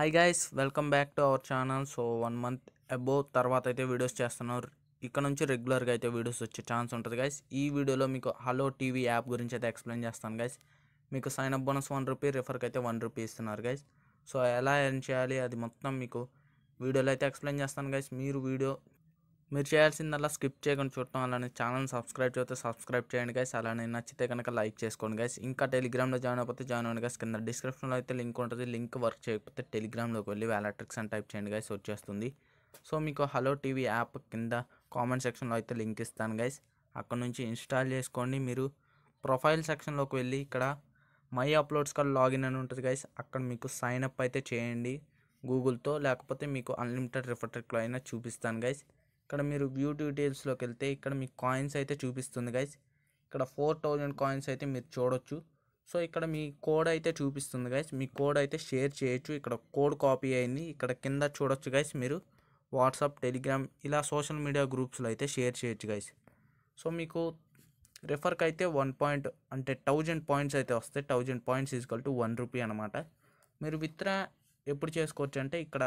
high guys welcome back to our channel so one month అబో తర్వాత అయితే videos చేస్తున్నారు ఇక్కడ నుంచి రెగ్యులర్గా అయితే వీడియోస్ వచ్చే ఛాన్స్ ఉంటుంది గైస్ ఈ వీడియోలో మీకు హలో టీవీ యాప్ గురించి అయితే ఎక్స్ప్లెయిన్ చేస్తాను గైస్ మీకు sign up bonus one rupee రిఫర్కి అయితే వన్ రూపీ ఇస్తున్నారు గైస్ సో ఎలా ఎర్న్ చేయాలి అది మొత్తం మీకు వీడియోలో అయితే ఎక్స్ప్లెయిన్ చేస్తాను గైస్ మీరు వీడియో మీరు చేయాల్సిందల్లా స్కిప్ చేయకుండా చూడటం అలానే ఛానల్ సబ్స్క్రైబ్ చేస్తే సబ్స్క్రైబ్ చేయండి గైస్ అలానే నచ్చితే కనుక లైక్ చేసుకోండి గైస్ ఇంకా టెలిగ్రామ్లో జాయిన్ అయిపోతే జాయిన్ అవ్వండి గైస్ కింద డిస్క్రిప్షన్లో అయితే లింక్ ఉంటుంది లింక్ వర్క్ చేయకపోతే టెలిగ్రామ్లోకి వెళ్ళి వ్యాలట్రిక్స్ అని టైప్ చేయండి గైస్ వచ్చేస్తుంది సో మీకు హలో టీవీ యాప్ కింద కామెంట్ సెక్షన్లో అయితే లింక్ ఇస్తాను గైస్ అక్కడ నుంచి ఇన్స్టాల్ చేసుకోండి మీరు ప్రొఫైల్ సెక్షన్లోకి వెళ్ళి ఇక్కడ మై అప్లోడ్స్ కాల్ లాగిన్ అని ఉంటుంది గైస్ అక్కడ మీకు సైన్ అప్ అయితే చేయండి గూగుల్తో లేకపోతే మీకు అన్లిమిటెడ్ రిఫర్ అయినా చూపిస్తాను గైస్ ఇక్కడ మీరు వ్యూ డీటెయిల్స్లోకి వెళ్తే ఇక్కడ మీకు కాయిన్స్ అయితే చూపిస్తుంది గైస్ ఇక్కడ ఫోర్ థౌజండ్ కాయిన్స్ అయితే మీరు చూడొచ్చు సో ఇక్కడ మీ కోడ్ అయితే చూపిస్తుంది గైస్ మీ కోడ్ అయితే షేర్ చేయొచ్చు ఇక్కడ కోడ్ కాపీ అయింది ఇక్కడ కింద చూడొచ్చు గైస్ మీరు వాట్సాప్ టెలిగ్రామ్ ఇలా సోషల్ మీడియా గ్రూప్స్లో అయితే షేర్ చేయొచ్చు గైస్ సో మీకు రెఫర్కి అయితే వన్ పాయింట్ అంటే థౌజండ్ పాయింట్స్ అయితే వస్తాయి thousand points equal to one rupee అనమాట మీరు విత్డ్రా ఎప్పుడు చేసుకోవచ్చు అంటే ఇక్కడ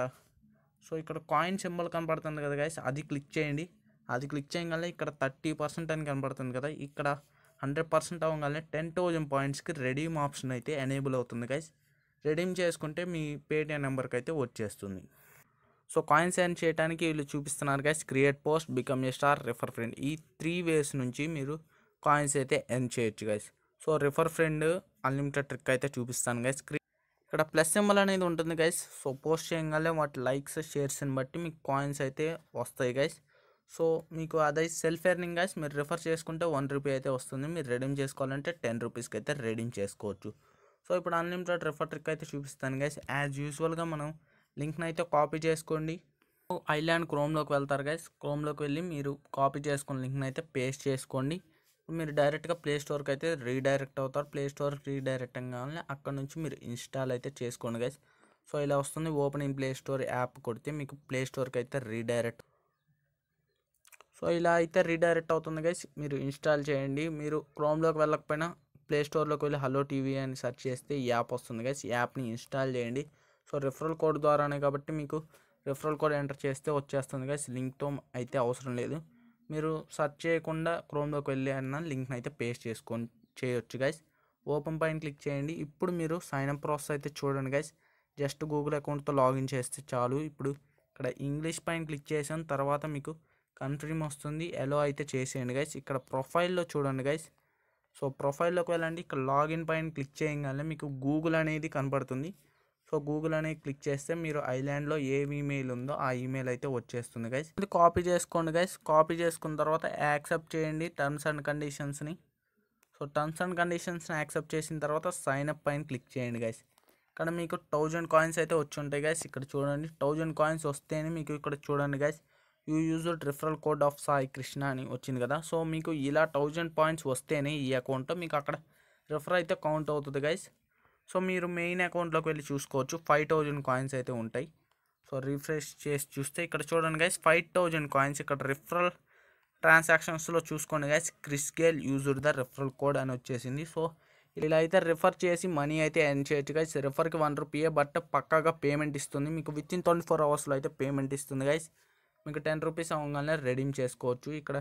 సో ఇక్కడ కాయిన్ సింబల్ కనపడుతుంది కదా గైస్ అది క్లిక్ చేయండి అది క్లిక్ చేయగానే ఇక్కడ థర్టీ పర్సెంట్ అని కనబడుతుంది కదా ఇక్కడ హండ్రెడ్ పర్సెంట్ అవ్వగానే టెన్ థౌజండ్ పాయింట్స్కి రెడీమ్ ఆప్షన్ అయితే ఎనేబుల్ అవుతుంది గైస్ రెడీమ్ చేసుకుంటే మీ పేటిఎం నెంబర్కి అయితే వచ్చేస్తుంది సో కాయిన్స్ ఎర్న్ చేయడానికి వీళ్ళు చూపిస్తున్నారు guys create post become a star refer friend ఈ త్రీ వేస్ నుంచి మీరు కాయిన్స్ అయితే ఎన్ చేయొచ్చు guys so refer friend unlimited trick అయితే చూపిస్తాను గైస్ ఇక్కడ ప్లస్ సింబల్ అనేది ఉంటుంది గైస్ సో పోస్ట్ చేయగానే వాటి లైక్స్ షేర్స్ని బట్టి మీకు కాయిన్స్ అయితే వస్తాయి గైస్ సో మీకు అదే సెల్ఫ్ ఎర్నింగ్ గైస్ మీరు రిఫర్ చేసుకుంటే వన్ రూపీ అయితే వస్తుంది మీరు రెడీమ్ చేసుకోవాలంటే టెన్ రూపీస్కి అయితే రెడీమ్ చేసుకోవచ్చు సో ఇప్పుడు అన్లిమిటెడ్ రిఫర్ ట్రిక్ అయితే చూపిస్తాను గైస్ యాజ్ యూజువల్గా మనం లింక్ని అయితే కాపీ చేసుకోండి ఐలాండ్ క్రోమ్లోకి వెళ్తారు గైస్ క్రోమ్లోకి వెళ్ళి మీరు కాపీ చేసుకున్న లింక్ని అయితే పేస్ట్ చేసుకోండి మీరు డైరెక్ట్గా ప్లే స్టోర్కి అయితే రీడైరెక్ట్ అవుతారు ప్లే స్టోర్ రీడైరెక్ట్ కావాలని అక్కడ నుంచి మీరు ఇన్స్టాల్ అయితే చేసుకోండి గైస్ సో ఇలా వస్తుంది ఓపెన్ ప్లే స్టోర్ యాప్ కొడితే మీకు ప్లే స్టోర్కి అయితే రీడైరెక్ట్ సో ఇలా అయితే రీడైరెక్ట్ అవుతుంది గైస్ మీరు ఇన్స్టాల్ చేయండి మీరు క్రోమ్లోకి వెళ్ళకపోయినా ప్లే స్టోర్లోకి వెళ్ళి హలో టీవీ అని సెర్చ్ చేస్తే ఈ యాప్ వస్తుంది గైస్ యాప్ని ఇన్స్టాల్ చేయండి సో రిఫరల్ కోడ్ ద్వారానే కాబట్టి మీకు రిఫరల్ కోడ్ ఎంటర్ చేస్తే వచ్చేస్తుంది గైస్ లింక్తో అయితే అవసరం లేదు మీరు సెర్చ్ చేయకుండా క్రోమ్లోకి వెళ్ళి అన్న లింక్ని అయితే పేస్ట్ చేసుకొని చేయొచ్చు గైస్ ఓపెన్ పైన క్లిక్ చేయండి ఇప్పుడు మీరు సైన్ అప్ ప్రాసెస్ అయితే చూడండి గైస్ జస్ట్ గూగుల్ అకౌంట్తో లాగిన్ చేస్తే చాలు ఇప్పుడు ఇక్కడ ఇంగ్లీష్ పైన క్లిక్ చేసాను తర్వాత మీకు కన్ఫర్మ్ వస్తుంది ఎలో అయితే చేసేయండి గైస్ ఇక్కడ ప్రొఫైల్లో చూడండి గైస్ సో ప్రొఫైల్లోకి వెళ్ళండి ఇక్కడ లాగిన్ పైన క్లిక్ చేయగానే మీకు గూగుల్ అనేది కనబడుతుంది సో గూగుల్ అనేది క్లిక్ చేస్తే మీరు ఐలాండ్లో ఏ ఈమెయిల్ ఉందో ఆ ఈమెయిల్ అయితే వచ్చేస్తుంది గైస్ ఇది కాపీ చేసుకోండి గైస్ కాపీ చేసుకున్న తర్వాత యాక్సెప్ట్ చేయండి టర్మ్స్ అండ్ కండిషన్స్ని సో టర్మ్స్ అండ్ కండిషన్స్ని యాక్సెప్ట్ చేసిన తర్వాత సైన్ అప్ పైన క్లిక్ చేయండి గైస్ ఇక్కడ మీకు థౌజండ్ కాయిన్స్ అయితే వచ్చి ఉంటాయి గైస్ ఇక్కడ చూడండి థౌజండ్ కాయిన్స్ వస్తేనే మీకు ఇక్కడ చూడండి guys you use referral code of Sai Krishna అని వచ్చింది కదా సో మీకు ఇలా థౌజండ్ పాయింట్స్ వస్తేనే ఈ అకౌంట్ మీకు అక్కడ రిఫర్ అయితే కౌంట్ అవుతుంది గైస్ సో మీరు మెయిన్ అకౌంట్లోకి వెళ్ళి చూసుకోవచ్చు ఫైవ్ థౌజండ్ కాయిన్స్ అయితే ఉంటాయి సో రిఫ్రెష్ చేసి చూస్తే ఇక్కడ చూడండి గైస్ ఫైవ్ థౌజండ్ కాయిన్స్ ఇక్కడ రిఫరల్ ట్రాన్సాక్షన్స్లో చూసుకోండి గైస్ గేల్ యూజర్ ద రిఫరల్ కోడ్ అని వచ్చేసింది సో ఇలా అయితే రిఫర్ చేసి మనీ అయితే ఎన్ చేయొచ్చు గైస్ రిఫర్కి వన్ రూపీయే బట్ పక్కాగా పేమెంట్ ఇస్తుంది మీకు విత్ ఇన్ ట్వంటీ ఫోర్ అవర్స్లో అయితే పేమెంట్ ఇస్తుంది గైస్ మీకు టెన్ రూపీస్ అవ్వగానే రెడీమ్ చేసుకోవచ్చు ఇక్కడ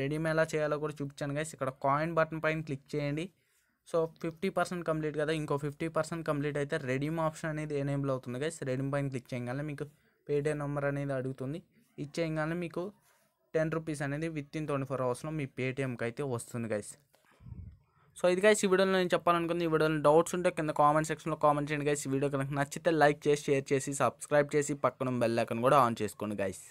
రెడీమ్ ఎలా చేయాలో కూడా చూపించాను గైస్ ఇక్కడ కాయిన్ బటన్ పైన క్లిక్ చేయండి సో ఫిఫ్టీ పర్సెంట్ కంప్లీట్ కదా ఇంకో ఫిఫ్టీ పర్సెంట్ కంప్లీట్ అయితే రెడీమ్ ఆప్షన్ అనేది ఎనేబుల్ అవుతుంది గైస్ రెడీమ్ పైన క్లిక్ చేయగానే మీకు పేటీఎం నెంబర్ అనేది అడుగుతుంది ఇచ్చేయగానే మీకు టెన్ రూపీస్ అనేది విత్ ఇన్ ట్వంటీ ఫోర్ అవర్స్లో మీ పేటీఎంకి అయితే వస్తుంది గైస్ సో ఇది గైస్ ఈ వీడియోలో నేను చెప్పాలనుకుంది ఈ వీడియోలో డౌట్స్ ఉంటే కింద కామెంట్ సెక్షన్లో కామెంట్ చేయండి గైస్ వీడియో కనుక నచ్చితే లైక్ చేసి షేర్ చేసి సబ్స్క్రైబ్ చేసి పక్కన బెల్ ఐకన్ కూడా ఆన్ చేసుకోండి గైస్